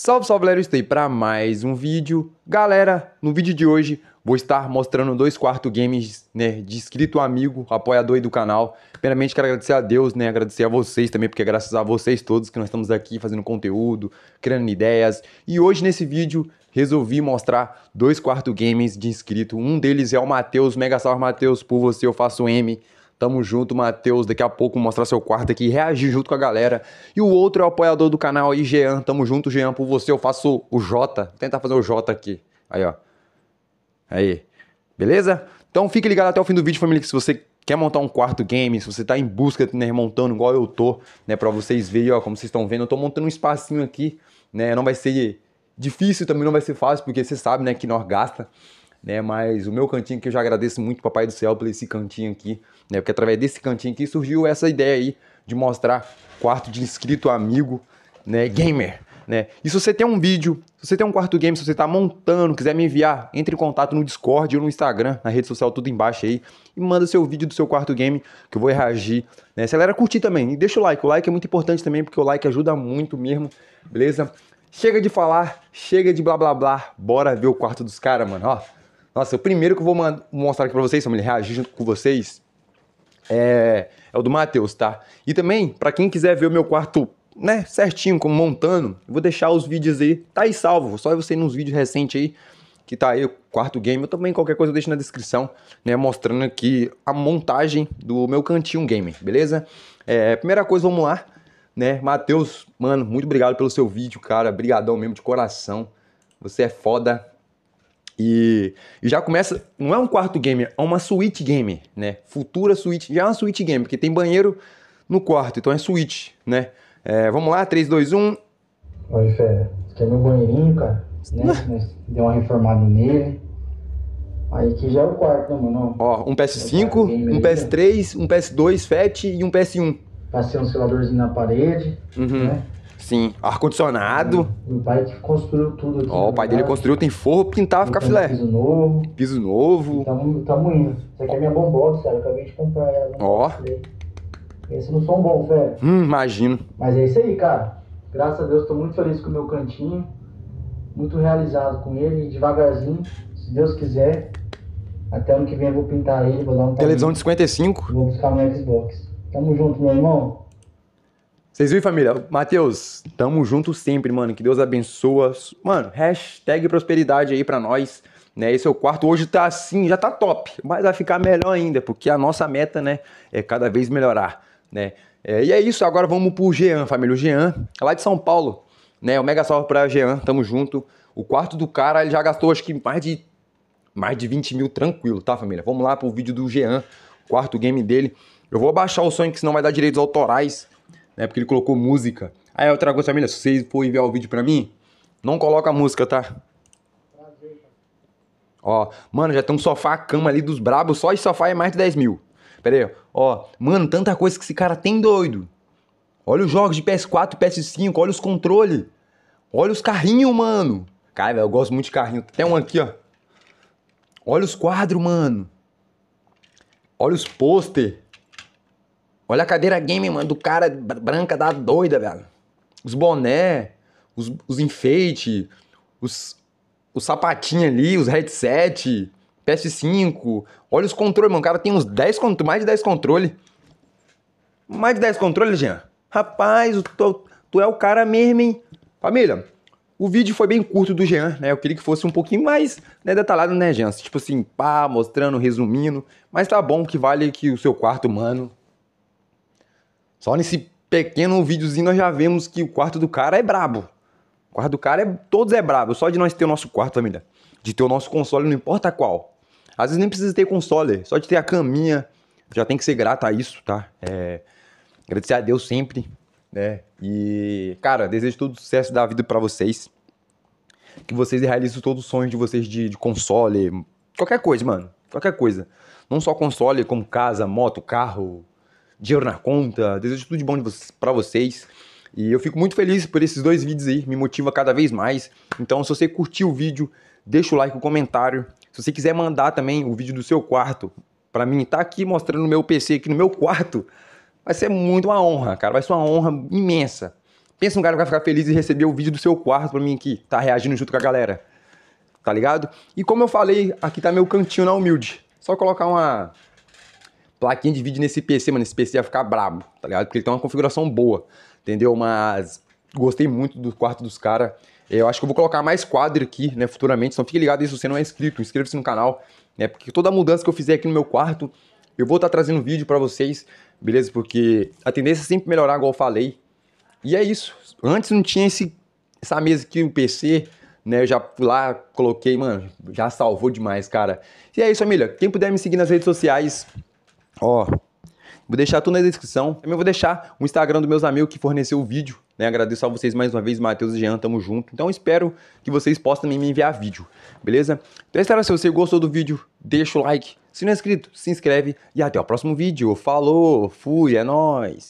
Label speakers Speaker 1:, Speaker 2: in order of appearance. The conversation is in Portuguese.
Speaker 1: Salve, salve galera, eu estou aí para mais um vídeo. Galera, no vídeo de hoje vou estar mostrando dois quarto games né, de inscrito amigo, apoiador aí do canal. Primeiramente quero agradecer a Deus, né, agradecer a vocês também, porque é graças a vocês todos que nós estamos aqui fazendo conteúdo, criando ideias. E hoje nesse vídeo resolvi mostrar dois quarto games de inscrito. Um deles é o Matheus, mega salve Matheus, por você eu faço M. Tamo junto, Matheus. Daqui a pouco mostrar seu quarto aqui, reagir junto com a galera. E o outro é o apoiador do canal aí, Jean. Tamo junto, Jean. Por você, eu faço o J. Vou tentar fazer o J aqui. Aí, ó. Aí. Beleza? Então fique ligado até o fim do vídeo, família, que se você quer montar um quarto game, se você tá em busca, né, montando igual eu tô, né, para vocês verem, ó, como vocês estão vendo, eu tô montando um espacinho aqui, né? Não vai ser difícil, também não vai ser fácil, porque você sabe, né, que nós gasta né? Mas o meu cantinho que eu já agradeço muito Papai do Céu por esse cantinho aqui, né? Porque através desse cantinho aqui surgiu essa ideia aí de mostrar quarto de inscrito amigo, né, gamer, né? E se você tem um vídeo, se você tem um quarto game, se você está montando, quiser me enviar, entre em contato no Discord ou no Instagram, na rede social tudo embaixo aí, e manda seu vídeo do seu quarto game, que eu vou reagir, né? Se a galera curtir também, e deixa o like, o like é muito importante também, porque o like ajuda muito mesmo, beleza? Chega de falar, chega de blá blá blá, bora ver o quarto dos caras, mano, ó. Nossa, o primeiro que eu vou mostrar aqui pra vocês, família, reagir junto com vocês, é, é o do Matheus, tá? E também, para quem quiser ver o meu quarto, né, certinho, como montando, eu vou deixar os vídeos aí, tá aí salvo, só você ir nos vídeos recentes aí, que tá aí o quarto game, eu também qualquer coisa eu deixo na descrição, né, mostrando aqui a montagem do meu cantinho gamer, beleza? É, primeira coisa, vamos lá, né, Matheus, mano, muito obrigado pelo seu vídeo, cara, brigadão mesmo, de coração, você é foda, e, e já começa, não é um quarto game, é uma suite game, né? Futura suite, já é uma suite game, porque tem banheiro no quarto, então é suite, né? É, vamos lá, 3, 2, 1. Oi, Fé, que é meu banheirinho, cara, né? Ah. Deu uma reformada nele. Aí que já é o quarto, né, mano? Ó, um PS5, é um PS3, um PS2 FET e um PS1. Passei um seladorzinho na parede, uhum. né? Sim, ar-condicionado. Meu pai que construiu tudo aqui. Ó, o pai né? dele construiu, tem forro, pintava, ficar então, filé. Piso novo. Piso novo. Tamo, tamo indo. Isso aqui é minha bombox, cara. acabei de comprar ela. Né? Ó. Esse não som bom, velho. Hum, imagino. Mas é isso aí, cara. Graças a Deus, tô muito feliz com o meu cantinho. Muito realizado com ele. Devagarzinho, se Deus quiser. Até ano que vem eu vou pintar ele, vou dar um Televisão de 55. Vou buscar meu Xbox. Tamo junto, meu irmão. Vocês viram, família? Matheus, tamo junto sempre, mano. Que Deus abençoa. Mano, hashtag prosperidade aí pra nós. Né? Esse é o quarto. Hoje tá assim, já tá top. Mas vai ficar melhor ainda, porque a nossa meta, né, é cada vez melhorar, né? É, e é isso, agora vamos pro Jean, família. O Jean, lá de São Paulo, né? O mega salve pra Jean, tamo junto. O quarto do cara, ele já gastou acho que mais de, mais de 20 mil tranquilo, tá, família? Vamos lá pro vídeo do Jean, quarto game dele. Eu vou abaixar o som, que senão vai dar direitos autorais né? Porque ele colocou música. Aí eu trago essa família, se vocês for enviar o vídeo pra mim, não coloca música, tá? Ó, mano, já tem um sofá, cama ali dos brabos, só esse sofá é mais de 10 mil. Pera aí, ó, mano, tanta coisa que esse cara tem doido. Olha os jogos de PS4 e PS5, olha os controles. Olha os carrinhos, mano. Cara, eu gosto muito de carrinho. Tem um aqui, ó. Olha os quadros, mano. Olha os pôster. Olha a cadeira game, mano, do cara branca da doida, velho. Os boné, os, os enfeites, os, os sapatinhos ali, os headset, PS5. Olha os controles, mano. O cara tem uns 10 mais de 10 controles. Mais de 10 controles, Jean. Rapaz, tu, tu é o cara mesmo, hein? Família, o vídeo foi bem curto do Jean, né? Eu queria que fosse um pouquinho mais né, detalhado, né, Jean? Tipo assim, pá, mostrando, resumindo. Mas tá bom que vale que o seu quarto humano só nesse pequeno videozinho nós já vemos que o quarto do cara é brabo. O quarto do cara é todos é brabo. Só de nós ter o nosso quarto, família. De ter o nosso console, não importa qual. Às vezes nem precisa ter console, só de ter a caminha. Já tem que ser grato a isso, tá? É, agradecer a Deus sempre, né? E, cara, desejo todo o sucesso da vida para vocês. Que vocês realizem todos os sonhos de vocês de, de console, qualquer coisa, mano. Qualquer coisa. Não só console, como casa, moto, carro, dinheiro na conta, desejo tudo de bom vo para vocês. E eu fico muito feliz por esses dois vídeos aí, me motiva cada vez mais. Então, se você curtiu o vídeo, deixa o like, o comentário. Se você quiser mandar também o vídeo do seu quarto para mim, tá aqui mostrando o meu PC aqui no meu quarto, vai ser muito uma honra, cara, vai ser uma honra imensa. Pensa um cara que vai ficar feliz em receber o vídeo do seu quarto para mim aqui, tá reagindo junto com a galera. Tá ligado? E como eu falei, aqui tá meu cantinho na humilde. Só colocar uma plaquinha de vídeo nesse PC, mano, esse PC ia ficar brabo, tá ligado? Porque ele tem uma configuração boa, entendeu? Mas gostei muito do quarto dos caras. Eu acho que eu vou colocar mais quadro aqui, né, futuramente. Então fique ligado aí se você não é inscrito, inscreva-se no canal, né? Porque toda mudança que eu fizer aqui no meu quarto, eu vou estar tá trazendo vídeo para vocês, beleza? Porque a tendência é sempre melhorar, igual eu falei. E é isso. Antes não tinha esse, essa mesa aqui, o PC, né? Eu já fui lá, coloquei, mano, já salvou demais, cara. E é isso, família. Quem puder me seguir nas redes sociais, Ó, vou deixar tudo na descrição. Também vou deixar o Instagram dos meus amigos que forneceu o vídeo. Né? Agradeço a vocês mais uma vez, Matheus e Jean, tamo junto. Então espero que vocês possam me enviar vídeo, beleza? Então é isso, se você gostou do vídeo, deixa o like. Se não é inscrito, se inscreve e até o próximo vídeo. Falou, fui, é nóis!